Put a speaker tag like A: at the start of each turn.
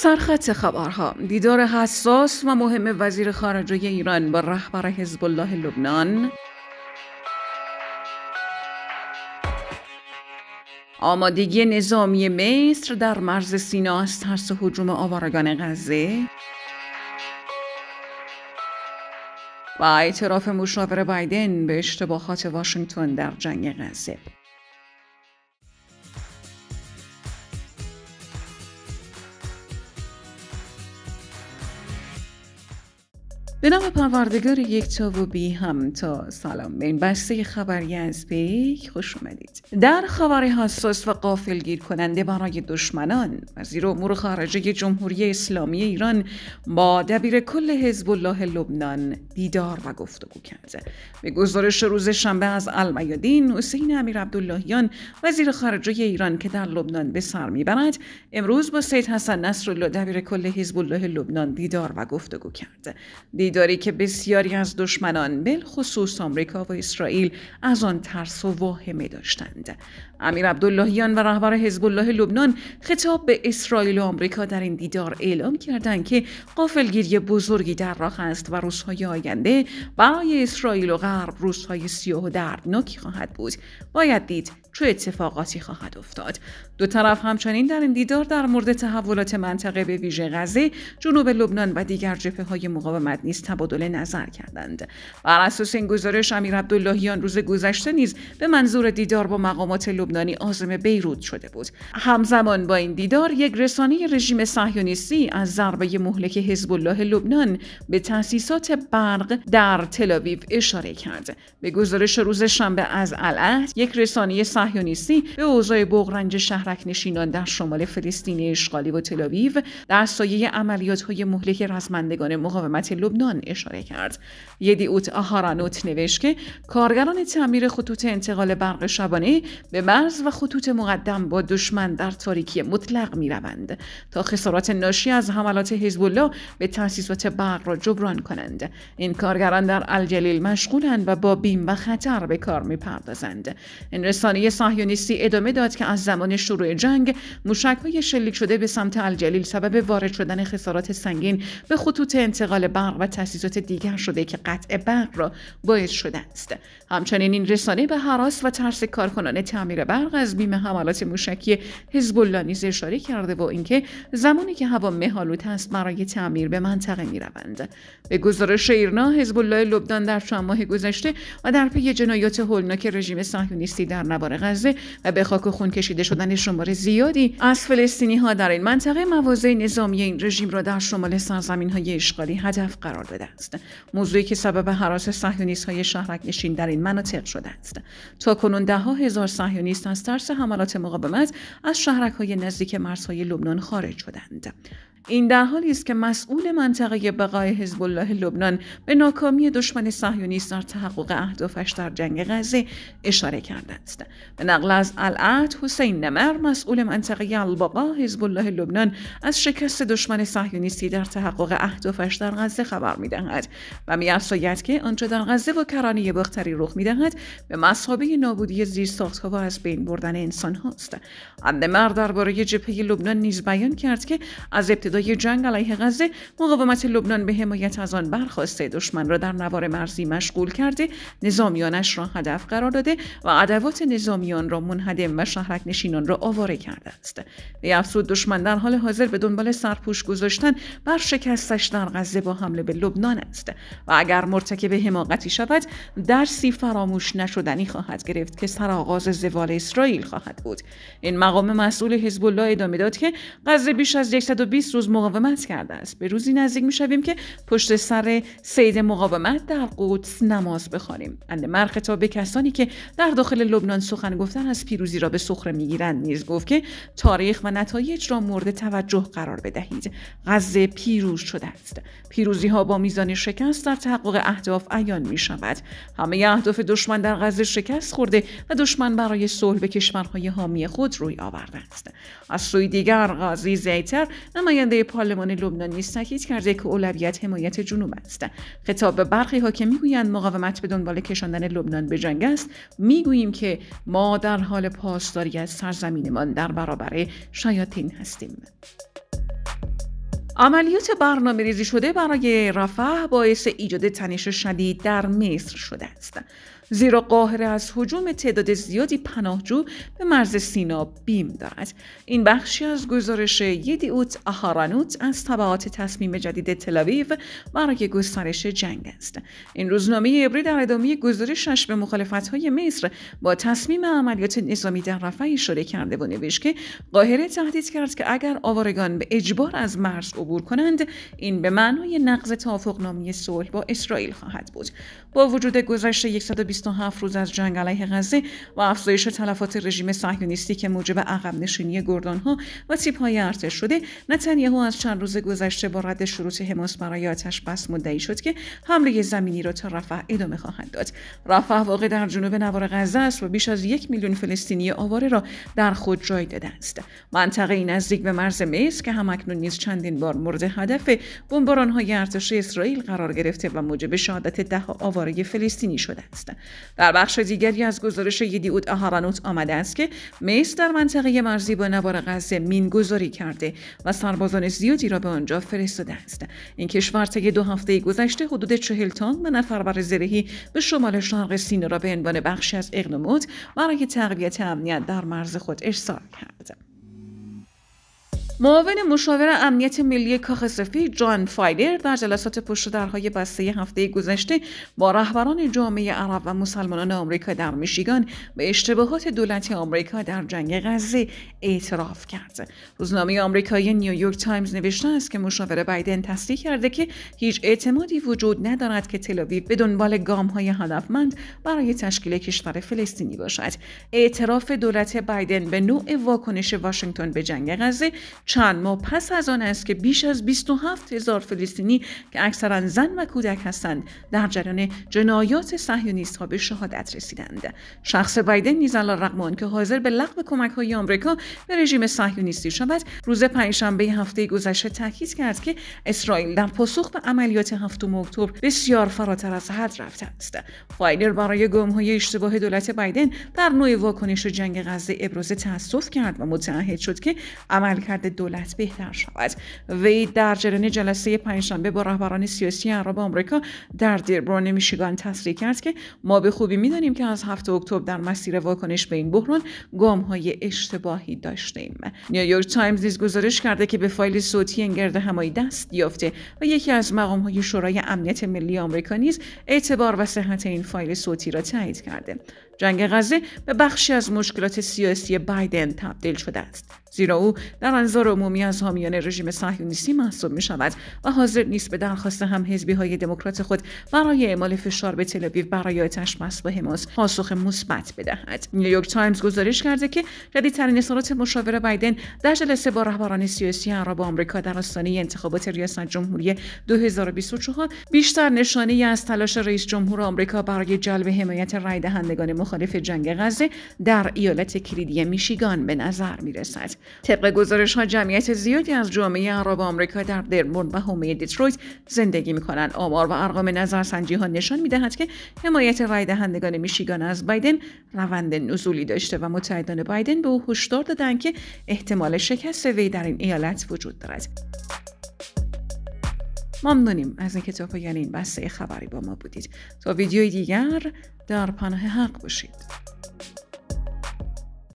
A: سرخط خبرها دیدار حساس و مهم وزیر خارجه ایران با رهبر حزب الله لبنان آمادگی نظامی مصر در مرز سینا از ترس حجوم آوارگان غزه و اعتراف مشاور بایدن به اشتباهات واشنگتن در جنگ غزه به نام پروردگار یک تا و بی هم تا سلام به این بسته خبری از بیک خوش اومدید در خبر حساس و قافل گیر کننده برای دشمنان وزیر امور خارجه جمهوری اسلامی ایران با دبیر کل حزب الله لبنان دیدار و گفتگو کرده به گزارش روز شنبه از المیادین حسین امیر عبداللهیان وزیر خارجه ایران که در لبنان به سر میبرد امروز با سید حسن نصرالله دبیر کل حزب الله لبنان دیدار و گفتگو کرد دیداری که بسیاری از دشمنان بل خصوص آمریکا و اسرائیل از آن ترس و واهمه داشتند امیر عبداللهیان و رهبر حزب الله لبنان خطاب به اسرائیل و آمریکا در این دیدار اعلام کردند که قافلگیری بزرگی در راه است و روزهای آینده برای اسرائیل و غرب روزهای سیاه و دردناکی خواهد بود باید دید چه اتفاقاتی خواهد افتاد دو طرف همچنین در این دیدار در مورد تحولات منطقه به ویژه غزه جنوب لبنان و دیگر جبهه مقاومت نیز تبادل نظر کردند بر اساس این گزارش امیر عبداللهیان روز گذشته نیز به منظور دیدار با مقامات لبنانی عازم بیروت شده بود همزمان با این دیدار یک رسانه رژیم صهیونیستی از ضربه مهلک حزب الله لبنان به تاسیسات برق در تلاویو اشاره کرد به گزارش روز شنبه از العهد یک رسانه صهیونیستی به اوضاع بغرنج شهرک نشینان در شمال فلسطین اشغالی و تلاویو در سایه عملیات های مهلک رزمندگان مقاومت لبنان اشاره کرد اوت آهارانوت نوشت که کارگران تعمیر خطوط انتقال برق شبانه به مرز و خطوط مقدم با دشمن در تاریکی مطلق می روند تا خسارات ناشی از حملات حزب الله به تاسیسات برق را جبران کنند این کارگران در الجلیل مشغولند و با بیم و خطر به کار می پردازند این رسانه صهیونیستی ادامه داد که از زمان شروع جنگ موشکهای شلیک شده به سمت الجلیل سبب وارد شدن خسارات سنگین به خطوط انتقال برق و تاسیسات دیگر شده که قطع برق را باعث شده است همچنین این رسانه به حراس و ترس کارکنان تعمیر برق از بیمه حملات موشکی حزب الله نیز اشاره کرده و اینکه زمانی که هوا مهالوت است برای تعمیر به منطقه می به گزارش ایرنا حزب الله لبنان در چند ماه گذشته و در پی جنایات هولناک رژیم صهیونیستی در نوار غزه و به خاک و خون کشیده شدن شمار زیادی از فلسطینی ها در این منطقه مواضع نظامی این رژیم را در شمال سرزمین های اشغالی هدف قرار است موضوعی که سبب حراس صهیونیست های شهرک نشین در این مناطق شده است تا کنون ده ها هزار صهیونیست از ترس حملات مقاومت از شهرک های نزدیک مرزهای لبنان خارج شدند این در حالی است که مسئول منطقه بقای حزب الله لبنان به ناکامی دشمن صهیونیست در تحقق اهدافش در جنگ غزه اشاره کرده است به نقل از العهد حسین نمر مسئول منطقه البقا حزب الله لبنان از شکست دشمن صهیونیستی در تحقق اهدافش در غزه خبر میدهد و میافزاید که آنچه در غزه و کرانه بختری رخ میدهد به مسابه نابودی زیرساختها و از بین بردن انسان النمر درباره جبهه لبنان نیز بیان کرد که از ابتدای ابتدای جنگ علیه غزه مقاومت لبنان به حمایت از آن برخواسته دشمن را در نوار مرزی مشغول کرده نظامیانش را هدف قرار داده و ادوات نظامیان را منهدم و شهرک نشینان را آواره کرده است به افزود دشمن در حال حاضر به دنبال سرپوش گذاشتن بر شکستش در غزه با حمله به لبنان است و اگر مرتکب حماقتی شود درسی فراموش نشدنی خواهد گرفت که سرآغاز زوال اسرائیل خواهد بود این مقام مسئول حزب الله ادامه داد که غزه بیش از 120 روز مقاومت کرده است به روزی نزدیک میشویم که پشت سر سید مقاومت در قدس نماز بخوانیم مرخ تا به کسانی که در داخل لبنان سخن گفتن از پیروزی را به سخره میگیرند نیز گفت که تاریخ و نتایج را مورد توجه قرار بدهید غزه پیروز شده است پیروزی ها با میزان شکست در تحقق اهداف عیان می شود همه اهداف دشمن در غزه شکست خورده و دشمن برای صلح به کشورهای حامی خود روی آورده است از سوی دیگر غازی زیتر نماینده نماینده پارلمان لبنان نیز تاکید کرده که اولویت حمایت جنوب است خطاب به برخی ها که میگویند مقاومت به دنبال کشاندن لبنان به جنگ است میگوییم که ما در حال پاسداری از سرزمینمان در برابر شیاطین هستیم عملیات برنامه ریزی شده برای رفح باعث ایجاد تنش شدید در مصر شده است. زیرا قاهره از حجوم تعداد زیادی پناهجو به مرز سینا بیم دارد این بخشی از گزارش یدیوت اهارانوت از طبعات تصمیم جدید تلاویو برای گسترش جنگ است این روزنامه عبری در ادامه گزارشش به های مصر با تصمیم عملیات نظامی در رفع اشاره کرده و نوشت که قاهره تهدید کرد که اگر آوارگان به اجبار از مرز عبور کنند این به معنای نقض توافقنامه صلح با اسرائیل خواهد بود با وجود گذشت 27 روز از جنگ علیه غزه و افزایش تلفات رژیم صهیونیستی که موجب عقب نشینی گردانها و تیپهای ارتش شده نتنیاهو از چند روز گذشته با رد شروط حماس برای آتش بس مدعی شد که حمله زمینی را تا رفح ادامه خواهد داد رفح واقع در جنوب نوار غزه است و بیش از یک میلیون فلسطینی آواره را در خود جای داده است منطقه این نزدیک به مرز مصر که همکنون نیز چندین بار مورد هدف های ارتش اسرائیل قرار گرفته و موجب شهادت ده آواره فلسطینی شده است در بخش دیگری از گزارش یدیود آهارانوت آمده است که میس در منطقه مرزی با نوار غزه گذاری کرده و سربازان زیادی را به آنجا فرستاده است این کشور طی دو هفته گذشته حدود چهل تن و نفربر زرهی به شمال شرق سینه را به عنوان بخشی از اقدامات برای تقویت امنیت در مرز خود ارسال کرده معاون مشاور امنیت ملی کاخ سفید جان فایدر در جلسات پشت درهای بسته هفته گذشته با رهبران جامعه عرب و مسلمانان آمریکا در میشیگان به اشتباهات دولت آمریکا در جنگ غزه اعتراف کرد. روزنامه آمریکایی نیویورک تایمز نوشته است که مشاور بایدن تصدیح کرده که هیچ اعتمادی وجود ندارد که تل‌آویو به دنبال گام‌های هدفمند برای تشکیل کشور فلسطینی باشد. اعتراف دولت بایدن به نوع واکنش واشنگتن به جنگ غزه چند ماه پس از آن است که بیش از 27 هزار فلسطینی که اکثرا زن و کودک هستند در جریان جنایات صهیونیست ها به شهادت رسیدند شخص بایدن نیز علیرغم که حاضر به لغو کمک های آمریکا به رژیم صهیونیستی شود روز پنجشنبه هفته گذشته تاکید کرد که اسرائیل در پاسخ به عملیات هفتم اکتبر بسیار فراتر از حد رفته است فایلر برای گمهای اشتباه دولت بایدن در نوع واکنش جنگ غزه ابراز تاسف کرد و متعهد شد که عملکرد دولت بهتر شود وی در جریان جلسه پنجشنبه با رهبران سیاسی عرب آمریکا در دیربرون میشیگان تصریح کرد که ما به خوبی میدانیم که از هفته اکتبر در مسیر واکنش به این بحران گام های اشتباهی داشتیم نیویورک تایمز نیز گزارش کرده که به فایل صوتی انگرده همایی دست یافته و یکی از مقام های شورای امنیت ملی آمریکا نیز اعتبار و صحت این فایل صوتی را تایید کرده جنگ غزه به بخشی از مشکلات سیاسی بایدن تبدیل شده است زیرا او در انظار عمومی از حامیان رژیم صهیونیستی محسوب می شود و حاضر نیست به درخواست هم حزبی های دموکرات خود برای اعمال فشار به تلاویو برای آتش بس و حماس پاسخ مثبت بدهد نیویورک تایمز گزارش کرده که جدیدترین اظهارات مشاور بایدن در جلسه با رهبران سیاسی عرب آمریکا در آستانه انتخابات ریاست جمهوری 2024 بیشتر نشانه از تلاش رئیس جمهور آمریکا برای جلب حمایت رای دهندگان مخالف جنگ غزه در ایالت کلیدی میشیگان به نظر میرسد طبق گزارش ها جمعیت زیادی از جامعه عرب آمریکا در درمون و حومه دیترویت زندگی می کنند. آمار و ارقام نظرسنجی ها نشان می که حمایت رای دهندگان میشیگان از بایدن روند نزولی داشته و متحدان بایدن به او هشدار دادند که احتمال شکست وی در این ایالت وجود دارد. ممنونیم از اینکه تا پایان یعنی این بسته خبری با ما بودید تا ویدیوی دیگر در پناه حق باشید